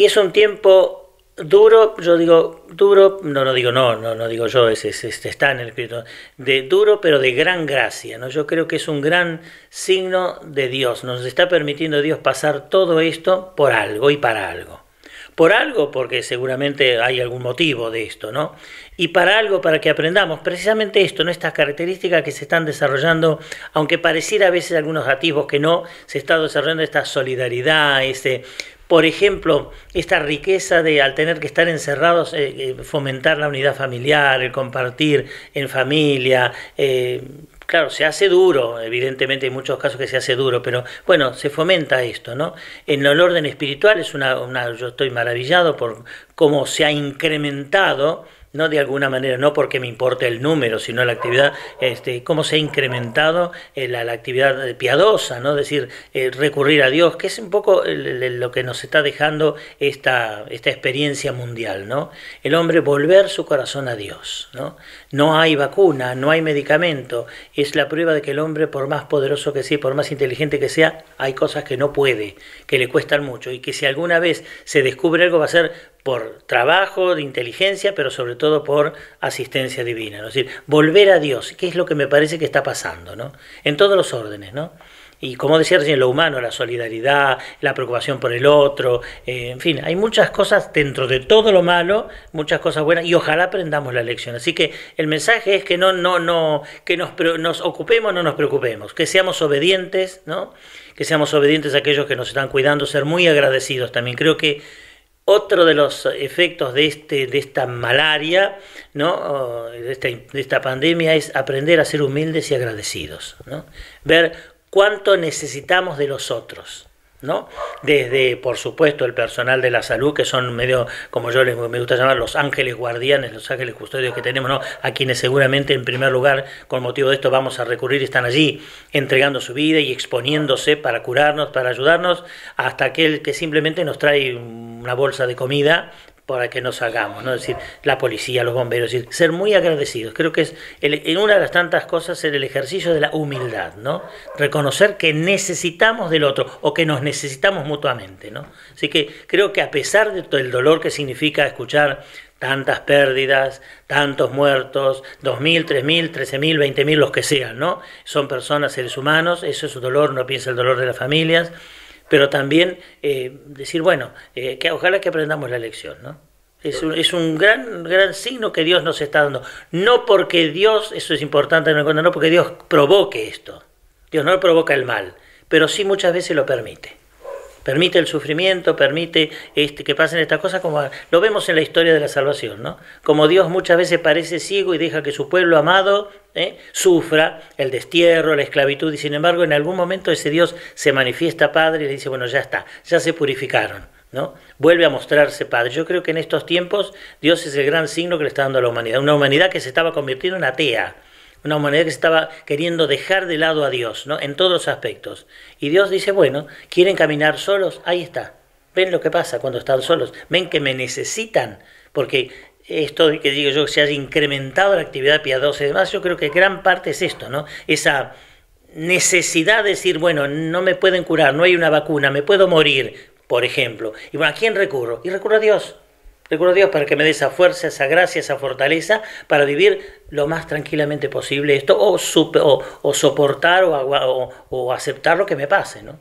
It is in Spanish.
Y es un tiempo duro, yo digo duro, no lo digo no, no, digo yo, es, está en el escrito, de duro pero de gran gracia, ¿no? Yo creo que es un gran signo de Dios, nos está permitiendo Dios pasar todo esto por algo y para algo. Por algo, porque seguramente hay algún motivo de esto, ¿no? Y para algo, para que aprendamos precisamente esto, ¿no? Estas características que se están desarrollando, aunque pareciera a veces algunos atisbos que no, se está desarrollando esta solidaridad, ese por ejemplo, esta riqueza de al tener que estar encerrados, eh, eh, fomentar la unidad familiar, el compartir en familia. Eh, claro, se hace duro, evidentemente hay muchos casos que se hace duro, pero bueno, se fomenta esto, ¿no? En el orden espiritual es una, una yo estoy maravillado por cómo se ha incrementado ¿no? De alguna manera, no porque me importe el número, sino la actividad, este, cómo se ha incrementado eh, la, actividad eh, piadosa, ¿no? Es decir, eh, recurrir a Dios, que es un poco lo que nos está dejando esta, esta experiencia mundial, ¿no? El hombre volver su corazón a Dios, ¿no? No hay vacuna, no hay medicamento, es la prueba de que el hombre, por más poderoso que sea, por más inteligente que sea, hay cosas que no puede, que le cuestan mucho, y que si alguna vez se descubre algo va a ser por trabajo, de inteligencia, pero sobre todo por asistencia divina. Es decir, volver a Dios, que es lo que me parece que está pasando, ¿no? En todos los órdenes, ¿no? Y como decía recién, lo humano, la solidaridad, la preocupación por el otro, eh, en fin, hay muchas cosas dentro de todo lo malo, muchas cosas buenas, y ojalá aprendamos la lección. Así que el mensaje es que no, no, no, que nos, nos ocupemos, no nos preocupemos, que seamos obedientes, ¿no? Que seamos obedientes a aquellos que nos están cuidando, ser muy agradecidos también. Creo que otro de los efectos de, este, de esta malaria, ¿no? de, esta, pandemia, es aprender a ser humildes y agradecidos. Ver cuánto necesitamos de los otros. ¿no? Desde, por supuesto, el personal de la salud, que son medio, como yo les, me gusta llamar, los ángeles guardianes, los ángeles custodios que tenemos, ¿no? A quienes seguramente, en primer lugar, con motivo de esto, vamos a recurrir, están allí entregando su vida y exponiéndose para curarnos, para ayudarnos, hasta aquel que simplemente nos trae una bolsa de comida para que nos hagamos, ¿no? decir, la policía, los bomberos, ser muy agradecidos. Creo que es en una de las tantas cosas el ejercicio de la humildad, ¿no? Reconocer que necesitamos del otro o que nos necesitamos mutuamente, ¿no? Así que creo que a pesar de todo el dolor que significa escuchar tantas pérdidas, tantos muertos, 2.000, 3.000, 13.000, 20.000, los que sean, ¿no? Son personas, seres humanos, eso es su dolor, no piensa el dolor de las familias pero también eh, decir, bueno, eh, que ojalá que aprendamos la lección, ¿no? Es un, es un gran, gran signo que Dios nos está dando. No porque Dios, eso es importante tener en cuenta, no porque Dios provoque esto. Dios no provoca el mal, pero sí muchas veces lo permite permite el sufrimiento, permite este, que pasen estas cosas, como lo vemos en la historia de la salvación, ¿no? Como Dios muchas veces parece ciego y deja que su pueblo amado ¿eh? sufra el destierro, la esclavitud, y sin embargo en algún momento ese Dios se manifiesta Padre y le dice, bueno, ya está, ya se purificaron. ¿No? Vuelve a mostrarse Padre. Yo creo que en estos tiempos Dios es el gran signo que le está dando a la humanidad. Una humanidad que se estaba convirtiendo en atea, una humanidad que estaba queriendo dejar de lado a Dios, ¿no? En todos los aspectos. Y Dios dice, bueno, ¿quieren caminar solos? Ahí está. Ven lo que pasa cuando están solos. Ven que me necesitan. Porque esto que digo yo, que se haya incrementado la actividad piadosa y demás, yo creo que gran parte es esto, ¿no? Esa necesidad de decir, bueno, no me pueden curar, no hay una vacuna, me puedo morir, por ejemplo. Y bueno, ¿a quién recurro? Y recurro a Dios. Recuerdo a Dios para que me dé esa fuerza, esa gracia, esa fortaleza para vivir lo más tranquilamente posible esto o, o, soportar o, o, aceptar lo que me pase. ¿no?